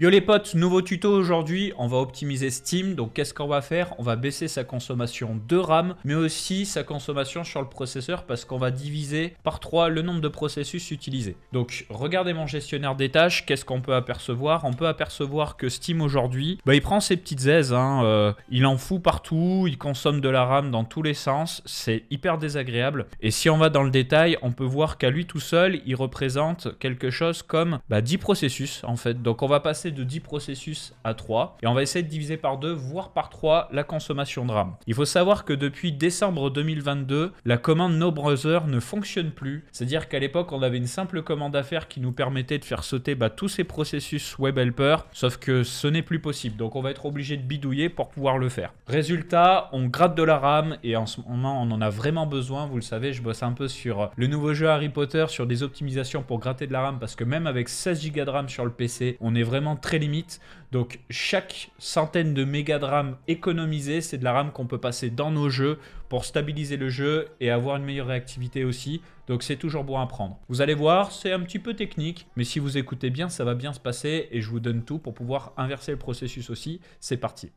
Yo les potes, nouveau tuto aujourd'hui, on va optimiser Steam, donc qu'est-ce qu'on va faire On va baisser sa consommation de RAM, mais aussi sa consommation sur le processeur parce qu'on va diviser par 3 le nombre de processus utilisés. Donc regardez mon gestionnaire des tâches, qu'est-ce qu'on peut apercevoir On peut apercevoir que Steam aujourd'hui, bah, il prend ses petites aises, hein. euh, il en fout partout, il consomme de la RAM dans tous les sens, c'est hyper désagréable. Et si on va dans le détail, on peut voir qu'à lui tout seul, il représente quelque chose comme 10 bah, processus en fait, donc on va passer de 10 processus à 3 et on va essayer de diviser par 2, voire par 3 la consommation de RAM. Il faut savoir que depuis décembre 2022, la commande No Browser ne fonctionne plus. C'est-à-dire qu'à l'époque, on avait une simple commande à faire qui nous permettait de faire sauter bah, tous ces processus web helper, sauf que ce n'est plus possible. Donc on va être obligé de bidouiller pour pouvoir le faire. Résultat, on gratte de la RAM et en ce moment, on en a vraiment besoin. Vous le savez, je bosse un peu sur le nouveau jeu Harry Potter, sur des optimisations pour gratter de la RAM parce que même avec 16 Go de RAM sur le PC, on est vraiment très limite. Donc chaque centaine de mégas de RAM économisée, c'est de la RAM qu'on peut passer dans nos jeux pour stabiliser le jeu et avoir une meilleure réactivité aussi. Donc c'est toujours bon à prendre. Vous allez voir, c'est un petit peu technique, mais si vous écoutez bien, ça va bien se passer et je vous donne tout pour pouvoir inverser le processus aussi. C'est parti.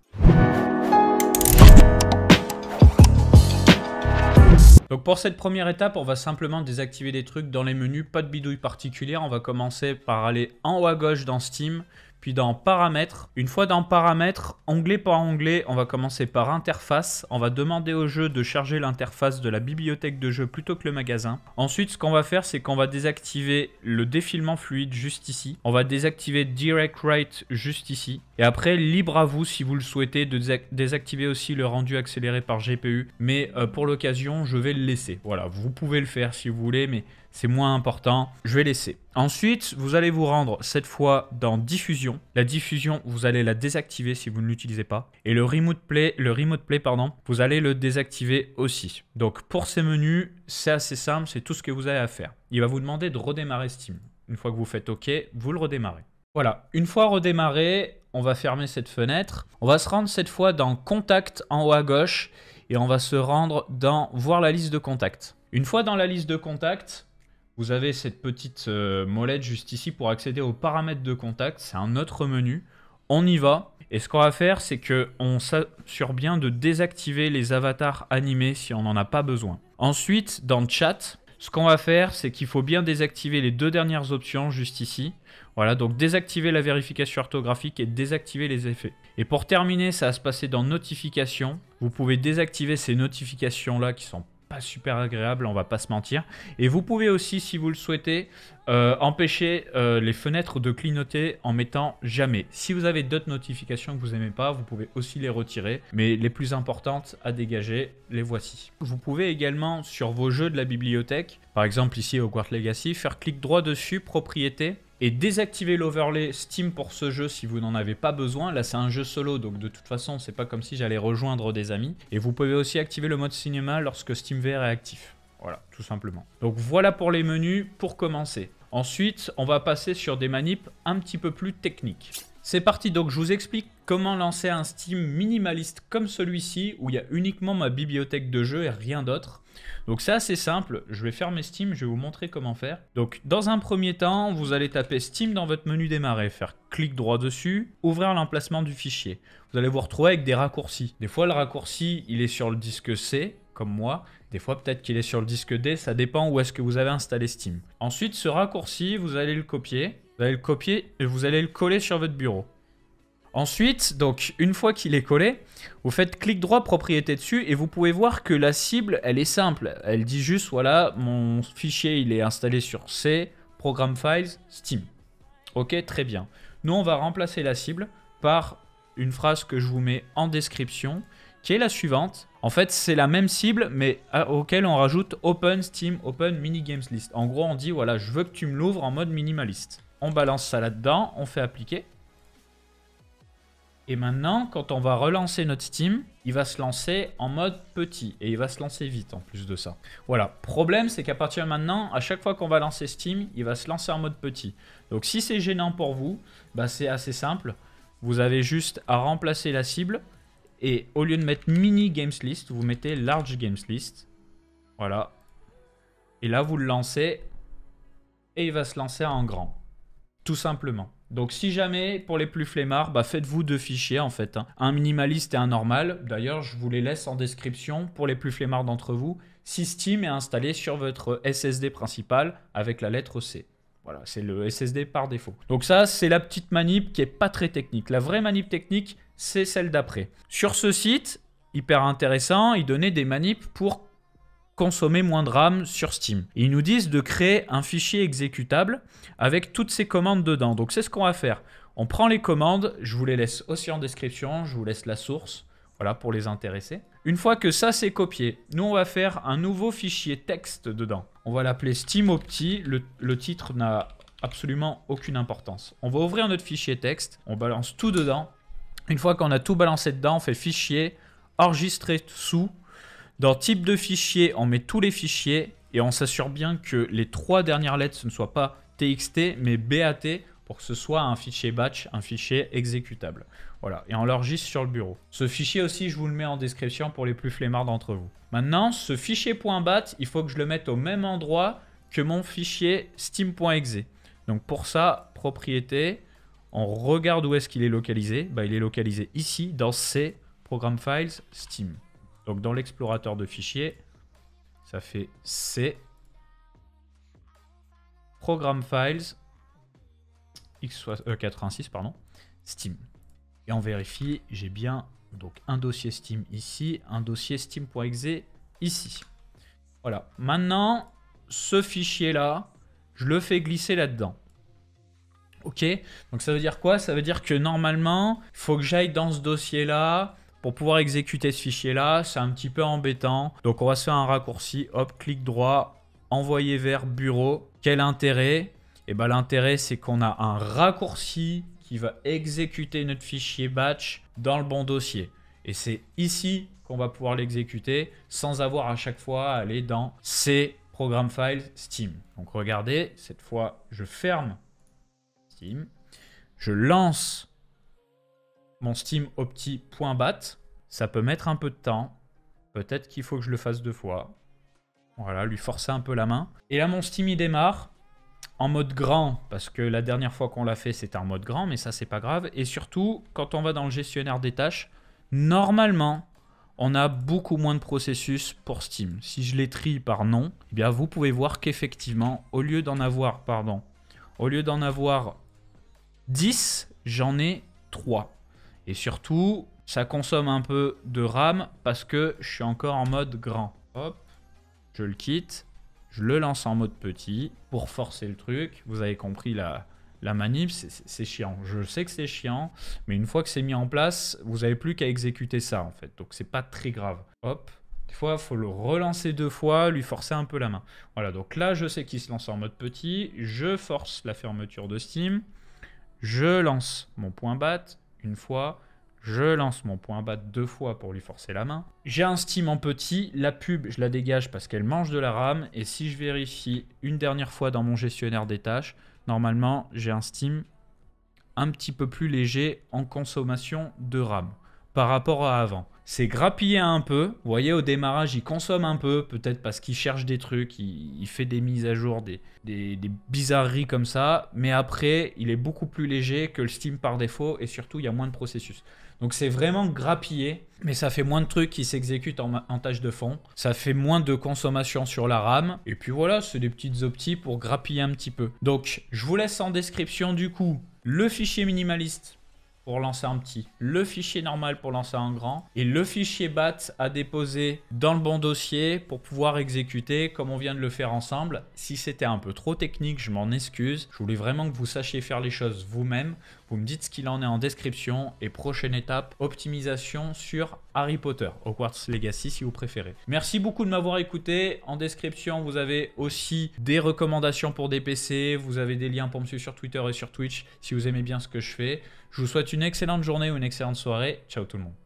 Donc pour cette première étape, on va simplement désactiver des trucs dans les menus, pas de bidouille particulière. On va commencer par aller en haut à gauche dans Steam, puis dans paramètres, une fois dans paramètres, onglet par onglet, on va commencer par interface. On va demander au jeu de charger l'interface de la bibliothèque de jeu plutôt que le magasin. Ensuite, ce qu'on va faire, c'est qu'on va désactiver le défilement fluide juste ici. On va désactiver direct write juste ici. Et après, libre à vous si vous le souhaitez de désactiver aussi le rendu accéléré par GPU. Mais euh, pour l'occasion, je vais le laisser. Voilà, vous pouvez le faire si vous voulez, mais c'est moins important. Je vais laisser. Ensuite, vous allez vous rendre cette fois dans diffusion. La diffusion, vous allez la désactiver si vous ne l'utilisez pas. Et le remote play, le remote play pardon, vous allez le désactiver aussi. Donc pour ces menus, c'est assez simple, c'est tout ce que vous avez à faire. Il va vous demander de redémarrer Steam. Une fois que vous faites OK, vous le redémarrez. Voilà, une fois redémarré, on va fermer cette fenêtre. On va se rendre cette fois dans Contact en haut à gauche et on va se rendre dans Voir la liste de contacts. Une fois dans la liste de contacts, vous avez cette petite euh, molette juste ici pour accéder aux paramètres de contact. C'est un autre menu. On y va. Et ce qu'on va faire, c'est qu'on s'assure bien de désactiver les avatars animés si on n'en a pas besoin. Ensuite, dans chat, ce qu'on va faire, c'est qu'il faut bien désactiver les deux dernières options juste ici. Voilà, donc désactiver la vérification orthographique et désactiver les effets. Et pour terminer, ça va se passer dans notifications. Vous pouvez désactiver ces notifications-là qui sont pas super agréable, on va pas se mentir. Et vous pouvez aussi, si vous le souhaitez, euh, empêcher euh, les fenêtres de clignoter en mettant jamais. Si vous avez d'autres notifications que vous aimez pas, vous pouvez aussi les retirer. Mais les plus importantes à dégager, les voici. Vous pouvez également, sur vos jeux de la bibliothèque, par exemple ici au Quart Legacy, faire clic droit dessus, propriété, et désactiver l'overlay Steam pour ce jeu si vous n'en avez pas besoin. Là, c'est un jeu solo, donc de toute façon, c'est pas comme si j'allais rejoindre des amis. Et vous pouvez aussi activer le mode cinéma lorsque SteamVR est actif. Voilà, tout simplement. Donc voilà pour les menus pour commencer. Ensuite, on va passer sur des manips un petit peu plus techniques. C'est parti, donc je vous explique comment lancer un Steam minimaliste comme celui-ci, où il y a uniquement ma bibliothèque de jeux et rien d'autre. Donc c'est assez simple, je vais faire mes Steam, je vais vous montrer comment faire. Donc dans un premier temps, vous allez taper Steam dans votre menu démarrer, faire clic droit dessus, ouvrir l'emplacement du fichier. Vous allez vous retrouver avec des raccourcis. Des fois le raccourci, il est sur le disque C, comme moi. Des fois, peut-être qu'il est sur le disque D, ça dépend où est-ce que vous avez installé Steam. Ensuite, ce raccourci, vous allez le copier, vous allez le copier et vous allez le coller sur votre bureau. Ensuite, donc une fois qu'il est collé, vous faites clic droit propriété dessus et vous pouvez voir que la cible, elle est simple. Elle dit juste voilà, mon fichier, il est installé sur C, Program Files, Steam. OK, très bien. Nous, on va remplacer la cible par une phrase que je vous mets en description qui est la suivante. En fait, c'est la même cible, mais euh, auquel on rajoute Open Steam Open Games List. En gros, on dit, voilà, je veux que tu me l'ouvres en mode minimaliste. On balance ça là-dedans, on fait appliquer. Et maintenant, quand on va relancer notre Steam, il va se lancer en mode petit et il va se lancer vite en plus de ça. Voilà, problème c'est qu'à partir de maintenant, à chaque fois qu'on va lancer Steam, il va se lancer en mode petit. Donc si c'est gênant pour vous, bah, c'est assez simple. Vous avez juste à remplacer la cible et au lieu de mettre mini games list, vous mettez large games list. Voilà. Et là, vous le lancez et il va se lancer en grand. Tout simplement. Donc si jamais, pour les plus flemmards, bah, faites-vous deux fichiers en fait. Hein. Un minimaliste et un normal. D'ailleurs, je vous les laisse en description pour les plus flemmards d'entre vous. Si Steam est installé sur votre SSD principal avec la lettre C. Voilà, c'est le SSD par défaut. Donc ça, c'est la petite manip qui est pas très technique. La vraie manip technique, c'est celle d'après. Sur ce site, hyper intéressant, ils donnaient des manips pour consommer moins de RAM sur Steam. ils nous disent de créer un fichier exécutable avec toutes ces commandes dedans. Donc c'est ce qu'on va faire. On prend les commandes, je vous les laisse aussi en description, je vous laisse la source, voilà, pour les intéresser. Une fois que ça c'est copié, nous on va faire un nouveau fichier texte dedans. On va l'appeler SteamOpti, le, le titre n'a absolument aucune importance. On va ouvrir notre fichier texte, on balance tout dedans, une fois qu'on a tout balancé dedans, on fait fichier, enregistrer sous. Dans type de fichier, on met tous les fichiers et on s'assure bien que les trois dernières lettres, ce ne soient pas TXT, mais BAT pour que ce soit un fichier batch, un fichier exécutable. Voilà, et on l'enregistre sur le bureau. Ce fichier aussi, je vous le mets en description pour les plus flemmards d'entre vous. Maintenant, ce fichier .bat, il faut que je le mette au même endroit que mon fichier steam.exe. Donc pour ça, propriété, on regarde où est-ce qu'il est localisé. Bah, il est localisé ici, dans C, Program Files, Steam. Donc dans l'explorateur de fichiers, ça fait C, Program Files, x86, euh, pardon, Steam. Et on vérifie, j'ai bien donc un dossier Steam ici, un dossier Steam.exe ici. Voilà, maintenant, ce fichier-là, je le fais glisser là-dedans. Ok, donc ça veut dire quoi Ça veut dire que normalement, il faut que j'aille dans ce dossier-là pour pouvoir exécuter ce fichier-là. C'est un petit peu embêtant. Donc on va se faire un raccourci. Hop, clic droit, envoyer vers bureau. Quel intérêt Et eh ben l'intérêt, c'est qu'on a un raccourci qui va exécuter notre fichier batch dans le bon dossier. Et c'est ici qu'on va pouvoir l'exécuter sans avoir à chaque fois à aller dans ces programmes files Steam. Donc regardez, cette fois, je ferme je lance mon Steam opti.bat. Ça peut mettre un peu de temps. Peut-être qu'il faut que je le fasse deux fois. Voilà, lui forcer un peu la main. Et là, mon Steam, il démarre en mode grand, parce que la dernière fois qu'on l'a fait, c'était en mode grand, mais ça, c'est pas grave. Et surtout, quand on va dans le gestionnaire des tâches, normalement, on a beaucoup moins de processus pour Steam. Si je les trie par nom, eh bien vous pouvez voir qu'effectivement, au lieu d'en avoir, pardon, au lieu d'en avoir 10, j'en ai 3. Et surtout, ça consomme un peu de RAM parce que je suis encore en mode grand. Hop, je le quitte, je le lance en mode petit pour forcer le truc. Vous avez compris la, manip, c'est chiant. Je sais que c'est chiant, mais une fois que c'est mis en place, vous n'avez plus qu'à exécuter ça en fait. Donc c'est pas très grave. Hop, des fois, il faut le relancer deux fois, lui forcer un peu la main. Voilà, donc là, je sais qu'il se lance en mode petit. Je force la fermeture de Steam. Je lance mon point bat une fois. Je lance mon point bat deux fois pour lui forcer la main. J'ai un steam en petit. La pub, je la dégage parce qu'elle mange de la RAM Et si je vérifie une dernière fois dans mon gestionnaire des tâches, normalement, j'ai un steam un petit peu plus léger en consommation de RAM par rapport à avant. C'est grappillé un peu. Vous voyez, au démarrage, il consomme un peu, peut-être parce qu'il cherche des trucs, il, fait des mises à jour, des, bizarreries comme ça. Mais après, il est beaucoup plus léger que le Steam par défaut et surtout, il y a moins de processus. Donc c'est vraiment grappillé, mais ça fait moins de trucs qui s'exécutent en, en, tâche de fond. Ça fait moins de consommation sur la RAM. Et puis voilà, c'est des petites opties pour grappiller un petit peu. Donc, je vous laisse en description du coup le fichier minimaliste lancer un petit, le fichier normal pour lancer en grand et le fichier BAT à déposer dans le bon dossier pour pouvoir exécuter comme on vient de le faire ensemble. Si c'était un peu trop technique, je m'en excuse. Je voulais vraiment que vous sachiez faire les choses vous-même. Vous me dites ce qu'il en est en description et prochaine étape, optimisation sur Harry Potter, Hogwarts Legacy si vous préférez. Merci beaucoup de m'avoir écouté. En description, vous avez aussi des recommandations pour des PC, vous avez des liens pour me suivre sur Twitter et sur Twitch si vous aimez bien ce que je fais. Je vous souhaite une excellente journée ou une excellente soirée. Ciao tout le monde.